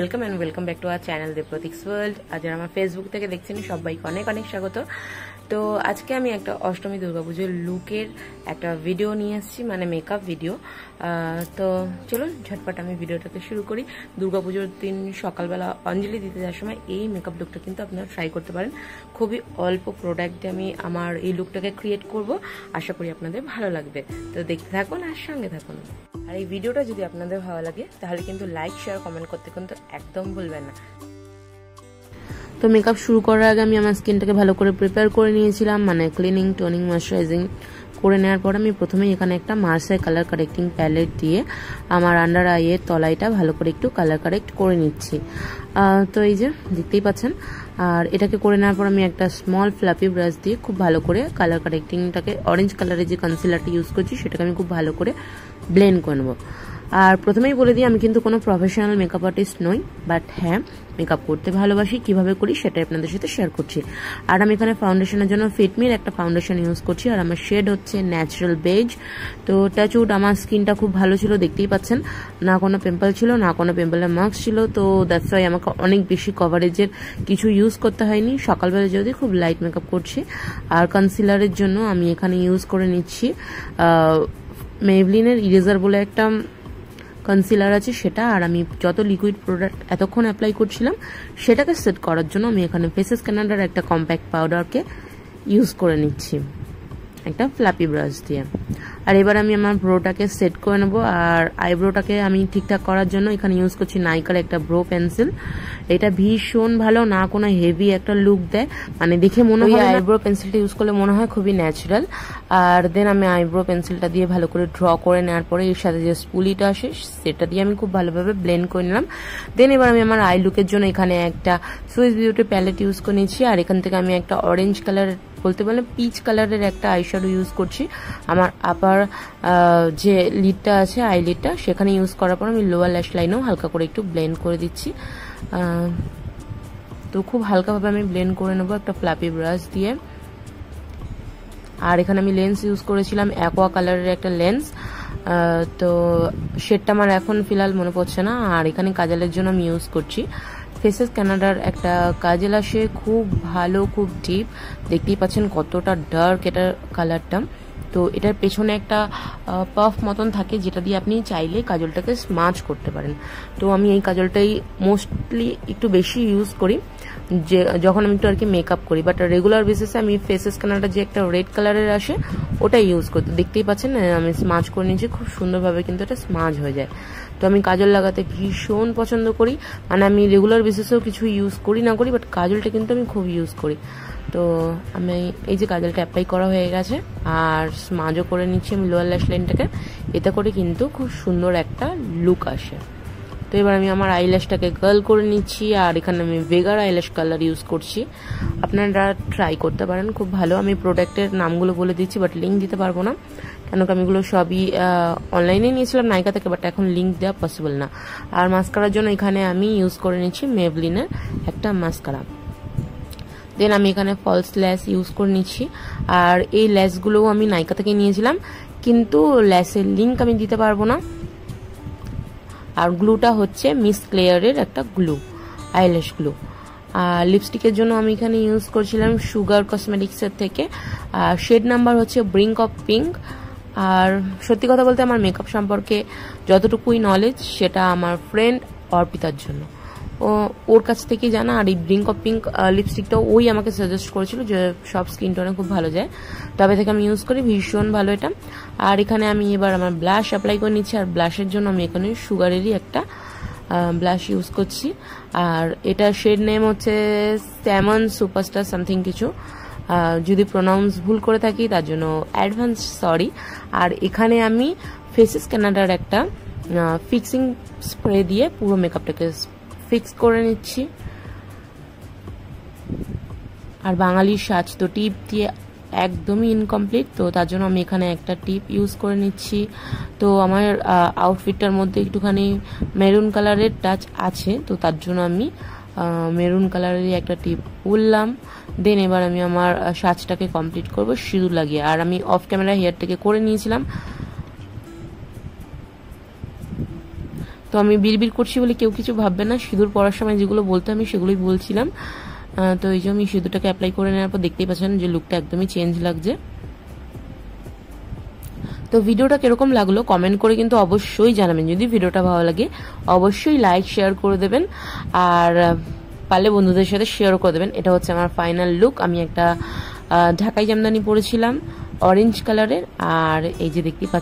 welcome and welcome back to our channel Debpratik's world আজ আমার Facebook থেকে দেখছেন সবাইকে অনেক অনেক স্বাগত তো আজকে আমি একটা অষ্টমী দুর্গাপুজোর লুকের একটা ভিডিও নিয়ে এসেছি মানে মেকআপ ভিডিও তো চলুন ঝটপট আমি ভিডিওটাকে শুরু করি দুর্গাপুজোর দিন সকালবেলা অঞ্জলি দিতে যাওয়ার সময় এই মেকআপ লুকটা কিন্তু আপনারা ট্রাই করতে পারেন খুবই অল্প প্রোডাক্টে আমি আমার এই লুকটাকে ক্রিয়েট করব আশা করি আপনাদের ভালো লাগবে তো দেখতে থাকুন আর সঙ্গে থাকুন আর এই ভিডিওটা যদি আপনাদের ভালো লাগে তাহলে কিন্তু লাইক শেয়ার কমেন্ট করতে কিন্তু একদম ভুলবেন না তো মেকআপ শুরু করার আগে আমি আমার স্কিনটাকে ভালো করে প্রিপেয়ার করে নিয়েছিলাম মানে ক্লিনিং টোনিং ময়শ্চারাইজিং করে নেওয়ার পর আমি প্রথমেই এখানে একটা মার্সাই কালার কারেক্টিং প্যালেট দিয়ে আমার আন্ডার আইয়ের তলাইটা ভালো করে একটু কালার কারেক্ট করে নিচ্ছি তো এই যে দেখতেই পাচ্ছেন আর এটাকে করে নেওয়ার পর আমি একটা স্মল ফ্লাপি ব্রাশ দিয়ে খুব ভালো করে কালার কারেক্টিংটাকে অরেঞ্জ কালারের যে কনসিলারটা ইউজ করছি সেটাকে আমি খুব ভালো করে ব্লেন্ড করে নেবো আর প্রথমেই বলে দিই আমি কিন্তু কোনো প্রফেশনাল মেকআপ আর্টিস্ট নই বাট হ্যাঁ মেকআপ করতে ভালোবাসি কিভাবে করি সেটাই আপনাদের সাথে শেয়ার করছি আর আমি এখানে ফাউন্ডেশনের জন্য ফিটমির একটা ফাউন্ডেশন ইউজ করছি আর আমার শেড হচ্ছে ন্যাচারাল বেজ তো টাচউড আমার স্কিনটা খুব ভালো ছিল দেখতেই পাচ্ছেন না কোনো পিম্পল ছিল না কোনো পিম্পলের মাস্ক ছিল তো দ্যাটস ওয়াই আমাকে অনেক বেশি কভারেজের কিছু ইউজ করতে হয়নি সকালবেলা যদি খুব লাইট মেকআপ করছি আর কনসিলারের জন্য আমি এখানে ইউজ করে নিচ্ছি মেভলিনের ইরেজার বলে একটা কনসিলার আছে সেটা আর আমি যত লিকুইড প্রোডাক্ট এতক্ষণ অ্যাপ্লাই করছিলাম সেটাকে সেট করার জন্য আমি এখানে ফেসেস ক্যানাডার একটা কম্প্যাক্ট পাউডারকে ইউজ করে নিচ্ছি একটা ফ্ল্যাপি ব্রাশ দিয়ে আর এবার আমি আমার ব্রোটাকে সেট করে নেবো আর আইব্রোটাকে আমি ঠিকঠাক করার জন্য এখানে ইউজ করছি নাইকার একটা ব্রো পেন্সিল এটা ভীষণ ভালো না কোনো হেভি একটা লুক দেয় মানে দেখে মনে হয় আইব্রো পেন্সিলটা ইউজ করলে মনে হয় খুবই ন্যাচারাল আর দেন আমি আইব্রো পেন্সিলটা দিয়ে ভালো করে ড্র করে নেওয়ার পরে এর সাথে যে স্পুলিটা আসে সেটা দিয়ে আমি খুব ভালোভাবে ব্লেন্ড করে নিলাম দেন এবার আমি আমার আই লুকের জন্য এখানে একটা সুইস বিউটি প্যালেট ইউজ করে নিয়েছি আর এখান থেকে আমি একটা অরেঞ্জ কালার বলতে পারলে পিচ কালারের একটা আইশ্যাডো ইউজ করছি আমার আপার যে লিডটা আছে আই লিডটা সেখানে ইউজ করার পর আমি লোয়ার ল্যাশ লাইনেও হালকা করে একটু ব্লেন্ড করে দিচ্ছি তো খুব হালকাভাবে আমি ব্লেন্ড করে নেবো একটা ফ্লাপি ব্রাশ দিয়ে আর এখানে আমি লেন্স ইউজ করেছিলাম অ্যাকোয়া কালারের একটা লেন্স তো শেডটা আমার এখন ফিলহাল মনে পড়ছে না আর এখানে কাজালের জন্য আমি ইউজ করছি ফেসেস ক্যানাডার একটা কাজল আসে খুব ভালো খুব ডিপ দেখতেই পাচ্ছেন কতটা ডার্ক এটার কালারটা তো এটার পেছনে একটা পাফ মতন থাকে যেটা দিয়ে আপনি চাইলে কাজলটাকে স্মাচ করতে পারেন তো আমি এই কাজলটাই মোস্টলি একটু বেশি ইউজ করি যে যখন আমি একটু আর কি মেকআপ করি বাট রেগুলার বেসিসে আমি ফেসেস স্ক্যানারটা যে একটা রেড কালারের আসে ওটাই ইউজ করতে দেখতেই পাচ্ছেন আমি স্মাচ করে নিয়েছি খুব সুন্দরভাবে কিন্তু এটা স্মাচ হয়ে যায় তো আমি কাজল লাগাতে ভীষণ পছন্দ করি মানে আমি রেগুলার বেসিসেও কিছু ইউজ করি না করি বাট কাজলটা কিন্তু আমি খুব ইউজ করি তো আমি এই যে কাজলটা অ্যাপ্লাই করা হয়ে গেছে আর স্মাজও করে নিচ্ছি আমি লোয়ার ল্যাশ লাইনটাকে এতে করে কিন্তু খুব সুন্দর একটা লুক আসে তো এবার আমি আমার আইল্যাশটাকে গার্ল করে নিচ্ছি আর এখানে আমি ভেগার আইল্যাশ কালার ইউজ করছি আপনারা ট্রাই করতে পারেন খুব ভালো আমি প্রোডাক্টের নামগুলো বলে দিচ্ছি বাট লিঙ্ক দিতে পারবো না কেন আমি এগুলো সবই অনলাইনে নিয়েছিলাম নায়িকা থেকে বাট এখন লিঙ্ক দেওয়া পসিবল না আর মাস্কারার জন্য এখানে আমি ইউজ করে নিচ্ছি মেভলিনের একটা মাস্কারা দেন আমি এখানে ফলস ল্যাস ইউজ করে নিচ্ছি আর এই ল্যাসগুলোও আমি নায়িকা থেকে নিয়েছিলাম কিন্তু ল্যাসের লিঙ্ক আমি দিতে পারবো না আর গ্লুটা হচ্ছে মিস ক্লেয়ারের একটা গ্লু আইল্যাশ গ্লু আর লিপস্টিকের জন্য আমি এখানে ইউজ করছিলাম সুগার কসমেটিক্সের থেকে আর শেড নাম্বার হচ্ছে ব্রিঙ্ক অফ পিঙ্ক আর সত্যি কথা বলতে আমার মেকআপ সম্পর্কে যতটুকুই নলেজ সেটা আমার ফ্রেন্ড অর্পিতার জন্য ওর কাছ থেকে জানা আর এই ব্রিঙ্ক অফ পিঙ্ক লিপস্টিকটাও ওই আমাকে সাজেস্ট করেছিল যে সব স্কিন টোনে খুব ভালো যায় তবে থেকে আমি ইউজ করি ভীষণ ভালো এটা আর এখানে আমি এবার আমার ব্লাশ অ্যাপ্লাই করে নিচ্ছি আর ব্লাশের জন্য আমি এখানে সুগারেরই একটা ব্লাশ ইউজ করছি আর এটা শেড নেম হচ্ছে স্যামন সুপারস্টার সামথিং কিছু যদি প্রোনাউন্স ভুল করে থাকি তার জন্য অ্যাডভান্স সরি আর এখানে আমি ফেসেস ক্যানাডার একটা ফিক্সিং স্প্রে দিয়ে পুরো মেকআপটাকে ফিক্স করে নিচ্ছি আর বাঙালির সাজ তো টিপ দিয়ে একদমই ইনকমপ্লিট তো তার জন্য আমি এখানে একটা টিপ ইউজ করে নিচ্ছি তো আমার আউটফিটটার মধ্যে একটুখানি মেরুন কালারের টাচ আছে তো তার জন্য আমি মেরুন কালারেরই একটা টিপ উঠলাম দেন এবার আমি আমার সাজটাকে কমপ্লিট করব সিঁদুর লাগিয়ে আর আমি অফ ক্যামেরা হেয়ারটাকে করে নিয়েছিলাম তো আমি বিড়বিড় করছি বলে কেউ কিছু ভাববে না সিঁদুর পড়ার সময় যেগুলো বলতে আমি সেগুলোই বলছিলাম তো এই জন্য আমি সিঁদুরটাকে অ্যাপ্লাই করে নেওয়ার পর দেখতেই পাচ্ছেন যে লুকটা একদমই চেঞ্জ লাগছে তো ভিডিওটা কিরকম লাগলো কমেন্ট করে কিন্তু অবশ্যই জানাবেন যদি ভিডিওটা ভালো লাগে অবশ্যই লাইক শেয়ার করে দেবেন আর পারলে বন্ধুদের সাথে শেয়ারও করে দেবেন এটা হচ্ছে আমার ফাইনাল লুক আমি একটা ঢাকাই জামদানি পরেছিলাম অরেঞ্জ কালারের আর এই যে দেখতে পাচ্ছি